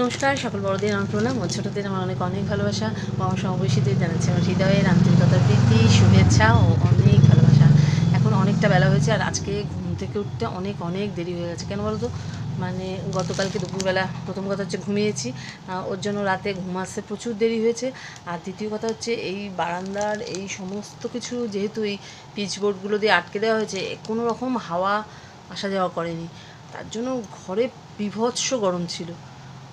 নমস্কার সকল বড়দের আমার প্রণাম ও ছোটোদের আমার অনেক অনেক ভালোবাসা ও আমার সমবয়সীদের জানাচ্ছি আমার হৃদয়ের আন্তরিকতার প্রীতি শুভেচ্ছা ও অনেক ভালোবাসা এখন অনেকটা বেলা হয়েছে আর আজকে ঘুম থেকে উঠতে অনেক অনেক দেরি হয়ে গেছে কেন বলতো মানে গতকালকে দুপুরবেলা প্রথম কথা হচ্ছে ঘুমিয়েছি ওর জন্য রাতে ঘুম আসতে প্রচুর দেরি হয়েছে আর দ্বিতীয় কথা হচ্ছে এই বারান্দার এই সমস্ত কিছু যেহেতু এই পিচবোর্ডগুলো দিয়ে আটকে দেওয়া হয়েছে কোনো রকম হাওয়া আসা যাওয়া করেনি তার জন্য ঘরে বিভৎস গরম ছিল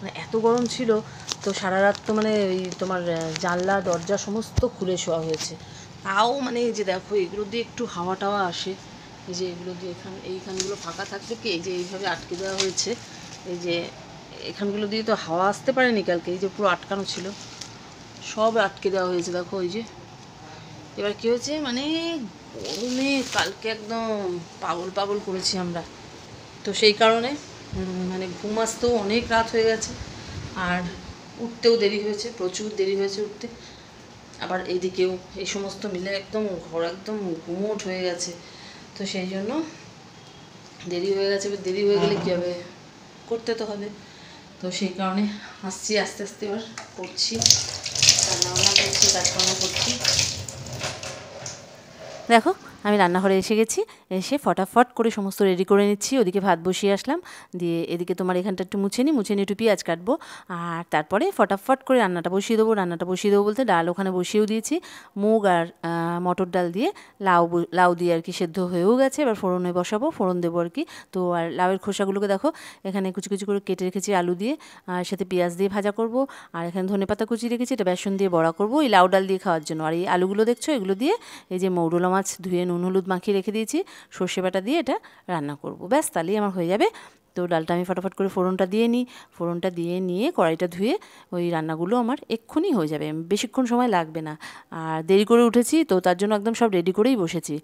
মানে এত গরম ছিল তো সারা রাত তো মানে ওই তোমার জানলা দরজা সমস্ত খুলে শোয়া হয়েছে তাও মানে এই যে দেখো এগুলো দিয়ে একটু হাওয়া টাওয়া আসে এই যে এগুলো দিয়ে এখান এইখানগুলো ফাঁকা থাকছে কি এই যে এইভাবে আটকে দেওয়া হয়েছে এই যে এখানগুলো দিয়ে তো হাওয়া আসতে পারেনি কালকে এই যে পুরো আটকানো ছিল সব আটকে দেওয়া হয়েছে দেখো ওই যে এবার কী হয়েছে মানে গরমে কালকে একদম পাগল পাগল করেছি আমরা তো সেই কারণে মানে ঘুম আসতেও অনেক রাত হয়ে গেছে আর উঠতেও দেরি হয়েছে প্রচুর দেরি হয়েছে উঠতে আবার এদিকেও এই সমস্ত মিলে একদম ঘর একদম ঘুমোট হয়ে গেছে তো সেই জন্য দেরি হয়ে গেছে এবার দেরি হয়ে গেলে হ্যাঁ। কী হবে করতে তো হবে তো সেই কারণে আসছি আস্তে আস্তে এবার করছি রান্নাবান্না করছি কাজকর্ম করছি দেখো আমি রান্নাঘরে এসে গেছি এসে ফটাফট করে সমস্ত রেডি করে নিচ্ছি ওদিকে ভাত বসিয়ে আসলাম দিয়ে এদিকে তোমার এখানটা একটু মুছে নিই মুছে নিয়ে একটু পেঁয়াজ কাটবো আর তারপরে ফটাফট করে রান্নাটা বসিয়ে দেবো রান্নাটা বসিয়ে দেবো বলতে ডাল ওখানে বসিয়েও দিয়েছি মুগ আর মটর ডাল দিয়ে লাউ লাউ দিয়ে আর কি সেদ্ধ হয়েও গেছে এবার ফোড়নে বসাবো ফোড়ন দেবো আর কি তো আর লাউয়ের খোসাগুলোকে দেখো এখানে কুচি কুচি করে কেটে রেখেছি আলু দিয়ে আর সাথে পেঁয়াজ দিয়ে ভাজা করব আর এখানে ধনে পাতা কুচি রেখেছি এটা বেসন দিয়ে বড়া করব এই লাউ ডাল দিয়ে খাওয়ার জন্য আর এই আলুগুলো দেখছো এগুলো দিয়ে এই যে মৌরলা মাছ ধুয়ে নুন হলুদ মাখিয়ে রেখে দিয়েছি সর্ষে বাটা দিয়ে এটা রান্না করব ব্যাস তাহলেই আমার হয়ে যাবে তো ডালটা আমি ফটাফট করে ফোড়নটা দিয়ে নিই ফোড়নটা দিয়ে নিয়ে কড়াইটা ধুয়ে ওই রান্নাগুলো আমার এক্ষুনি হয়ে যাবে বেশিক্ষণ সময় লাগবে না আর দেরি করে উঠেছি তো তার জন্য একদম সব রেডি করেই বসেছি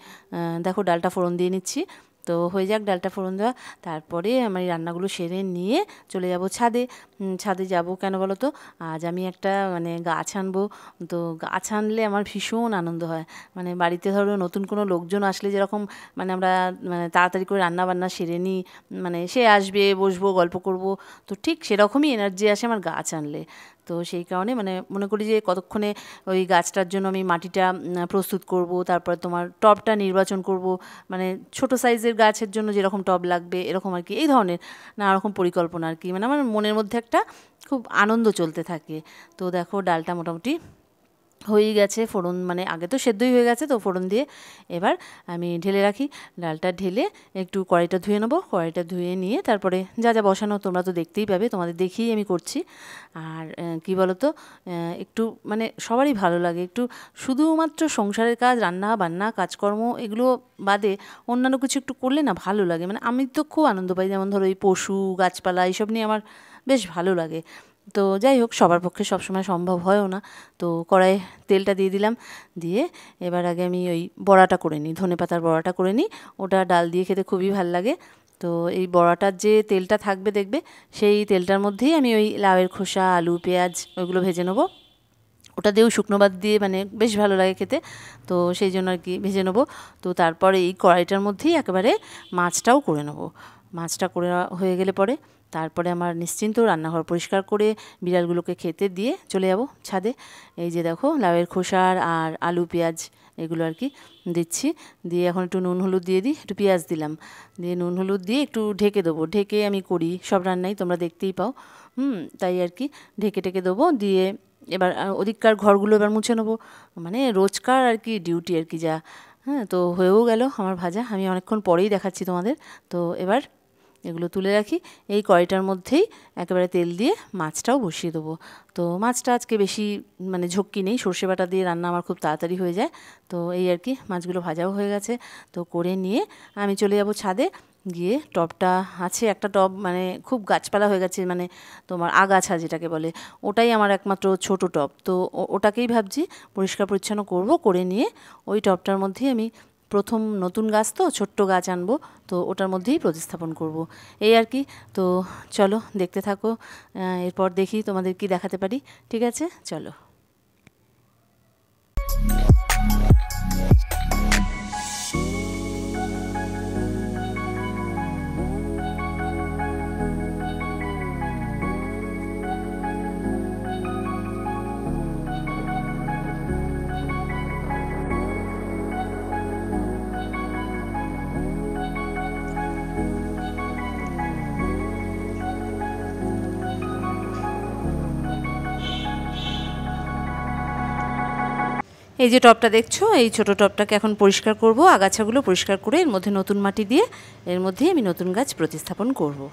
দেখো ডালটা ফোড়ন দিয়ে নিচ্ছি তো হয়ে যাক ডালটা ফোড়ন দেওয়া তারপরে আমার এই রান্নাগুলো সেরে নিয়ে চলে যাব ছাদে ছাদে যাব কেন বলো তো আজ আমি একটা মানে গাছ আনবো তো গাছ আনলে আমার ভীষণ আনন্দ হয় মানে বাড়িতে ধরো নতুন কোনো লোকজন আসলে যেরকম মানে আমরা মানে তাড়াতাড়ি করে রান্না বান্না সেরে নিই মানে সে আসবে বসবো গল্প করব তো ঠিক সেরকমই এনার্জি আসে আমার গাছ আনলে তো সেই কারণে মানে মনে করি যে কতক্ষণে ওই গাছটার জন্য আমি মাটিটা প্রস্তুত করব তারপর তোমার টবটা নির্বাচন করব মানে ছোট সাইজের গাছের জন্য যেরকম টব লাগবে এরকম আর কি এই ধরনের নানা রকম পরিকল্পনা আর কি মানে আমার মনের মধ্যে একটা খুব আনন্দ চলতে থাকে তো দেখো ডালটা মোটামুটি হয়ে গেছে ফোড়ন মানে আগে তো সেদ্ধই হয়ে গেছে তো ফোড়ন দিয়ে এবার আমি ঢেলে রাখি ডালটা ঢেলে একটু কড়াইটা ধুয়ে নেবো কড়াইটা ধুয়ে নিয়ে তারপরে যা যা বসানো তোমরা তো দেখতেই পাবে তোমাদের দেখেই আমি করছি আর কি বলো তো একটু মানে সবারই ভালো লাগে একটু শুধুমাত্র সংসারের কাজ রান্না বান্না কাজকর্ম এগুলো বাদে অন্যান্য কিছু একটু করলে না ভালো লাগে মানে আমি তো খুব আনন্দ পাই যেমন ধরো এই পশু গাছপালা এইসব নিয়ে আমার বেশ ভালো লাগে তো যাই হোক সবার পক্ষে সবসময় সম্ভব হয়ও না তো কড়াই তেলটা দিয়ে দিলাম দিয়ে এবার আগে আমি ওই বড়াটা করে নিই ধনে পাতার বড়াটা করে নিই ওটা ডাল দিয়ে খেতে খুবই ভাল লাগে তো এই বড়াটার যে তেলটা থাকবে দেখবে সেই তেলটার মধ্যেই আমি ওই লাউয়ের খোসা আলু পেঁয়াজ ওইগুলো ভেজে নেবো ওটা দিয়েও শুকনোবাদ দিয়ে মানে বেশ ভালো লাগে খেতে তো সেই জন্য আর কি ভেজে নেবো তো তারপরে এই কড়াইটার মধ্যেই একেবারে মাছটাও করে নেবো মাছটা করে হয়ে গেলে পরে তারপরে আমার নিশ্চিন্ত রান্নাঘর পরিষ্কার করে বিড়ালগুলোকে খেতে দিয়ে চলে যাব ছাদে এই যে দেখো লাউয়ের খোসার আর আলু পেঁয়াজ এগুলো আর কি দিচ্ছি দিয়ে এখন একটু নুন হলুদ দিয়ে দিই একটু পেঁয়াজ দিলাম দিয়ে নুন হলুদ দিয়ে একটু ঢেকে দেবো ঢেকে আমি করি সব রান্নাই তোমরা দেখতেই পাও হুম তাই আর কি ঢেকে ঢেকে দেবো দিয়ে এবার ওদিককার ঘরগুলো এবার মুছে নেবো মানে রোজকার আর কি ডিউটি আর কি যা হ্যাঁ তো হয়েও গেল আমার ভাজা আমি অনেকক্ষণ পরেই দেখাচ্ছি তোমাদের তো এবার এগুলো তুলে রাখি এই কড়াইটার মধ্যেই একেবারে তেল দিয়ে মাছটাও বসিয়ে দেবো তো মাছটা আজকে বেশি মানে ঝক্কি নেই সর্ষে বাটা দিয়ে রান্না আমার খুব তাড়াতাড়ি হয়ে যায় তো এই আর কি মাছগুলো ভাজাও হয়ে গেছে তো করে নিয়ে আমি চলে যাব ছাদে গিয়ে টবটা আছে একটা টব মানে খুব গাছপালা হয়ে গেছে মানে তোমার আগাছা যেটাকে বলে ওটাই আমার একমাত্র ছোট টব তো ওটাকেই ভাবছি পরিষ্কার পরিচ্ছন্ন করব করে নিয়ে ওই টবটার মধ্যেই আমি প্রথম নতুন গাছ তো ছোট্ট গাছ আনবো তো ওটার মধ্যেই প্রতিস্থাপন করব। এই আর কি তো চলো দেখতে থাকো এরপর দেখি তোমাদের কি দেখাতে পারি ঠিক আছে চলো এই যে টপটা দেখছো এই ছোট টপটাকে এখন পরিষ্কার করব আগাছাগুলো পরিষ্কার করে এর মধ্যে নতুন মাটি দিয়ে এর মধ্যে আমি নতুন গাছ প্রতিস্থাপন করবো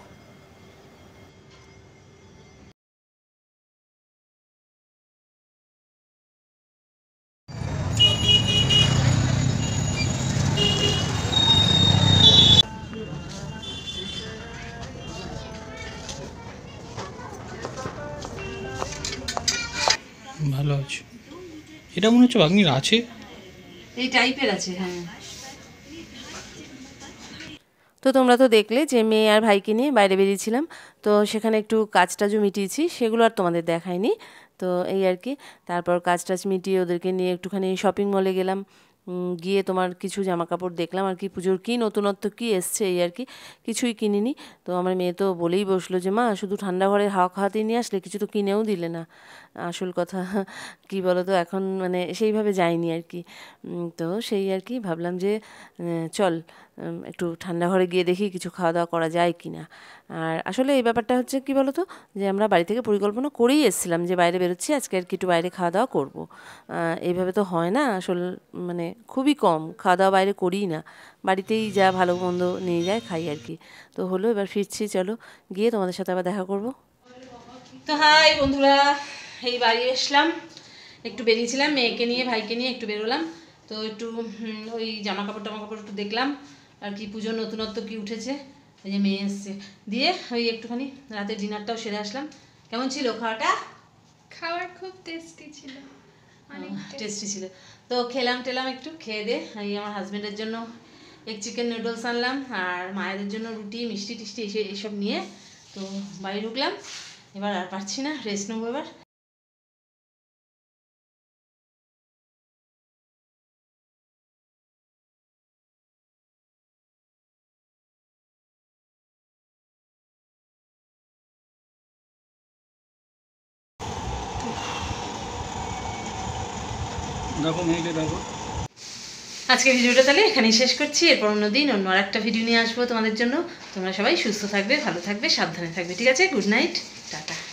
এটা মনে হচ্ছে বাগনির আছে এই টাইপের আছে হ্যাঁ তো তোমরা তো দেখলে যে মেয়ে আর ভাইকে নিয়ে বাইরে বেরিয়েছিলাম তো সেখানে একটু কাজ টাজও মিটিয়েছি সেগুলো আর তোমাদের দেখায়নি তো এই আর কি তারপর কাজ মিটিয়ে ওদেরকে নিয়ে একটুখানি শপিং মলে গেলাম গিয়ে তোমার কিছু জামা কাপড় দেখলাম আর কি পুজোর কী নতুনত্ব কী এসছে এই আর কি কিছুই কিনিনি তো আমার মেয়ে তো বলেই বসলো যে মা শুধু ঠান্ডা ঘরে হাওয়া খাওয়াতেই নিয়ে আসলে কিছু তো কিনেও দিলে না আসল কথা কি বলো তো এখন মানে সেইভাবে যায়নি আর কি তো সেই আর কি ভাবলাম যে চল একটু ঠান্ডা ঘরে গিয়ে দেখি কিছু খাওয়া দাওয়া করা যায় কি না আর আসলে এই ব্যাপারটা হচ্ছে কি বলতো যে আমরা বাড়ি থেকে পরিকল্পনা করেই এসেছিলাম যে বাইরে বেরোচ্ছি আজকে আর কি একটু বাইরে খাওয়া দাওয়া করবো এইভাবে তো হয় না আসল মানে খুবই কম খাওয়া দাওয়া বাইরে করি না বাড়িতেই যা ভালো মন্দ নিয়ে যায় খাই আর কি তো হলো এবার ফিরছি চলো গিয়ে তোমাদের সাথে আবার দেখা করবো তো হাই বন্ধুরা এই বাড়ি এসলাম একটু বেরিয়েছিলাম মেয়েকে নিয়ে ভাইকে নিয়ে একটু বেরোলাম তো একটু ওই জামা কাপড় টামা কাপড় একটু দেখলাম আর কি পুজোর নতুনত্ব কি উঠেছে ওই যে মেয়ে এসছে দিয়ে ওই একটুখানি রাতে ডিনারটাও সেরে আসলাম কেমন ছিল খাওয়াটা খাওয়ার খুব টেস্টি ছিল টেস্টি ছিল তো খেলাম টেলাম একটু খেয়ে দে আমি আমার হাজব্যান্ডের জন্য এক চিকেন নুডলস আনলাম আর মায়েদের জন্য রুটি মিষ্টি টিষ্টি এসে এসব নিয়ে তো বাড়ি ঢুকলাম এবার আর পারছি না রেস্ট নেবো এবার দেখো দেখো আজকে ভিডিওটা তাহলে এখানেই শেষ করছি এরপর অন্য দিন অন্য আর একটা ভিডিও নিয়ে আসবো তোমাদের জন্য তোমরা সবাই সুস্থ থাকবে ভালো থাকবে সাবধানে থাকবে ঠিক আছে গুড নাইট টাটা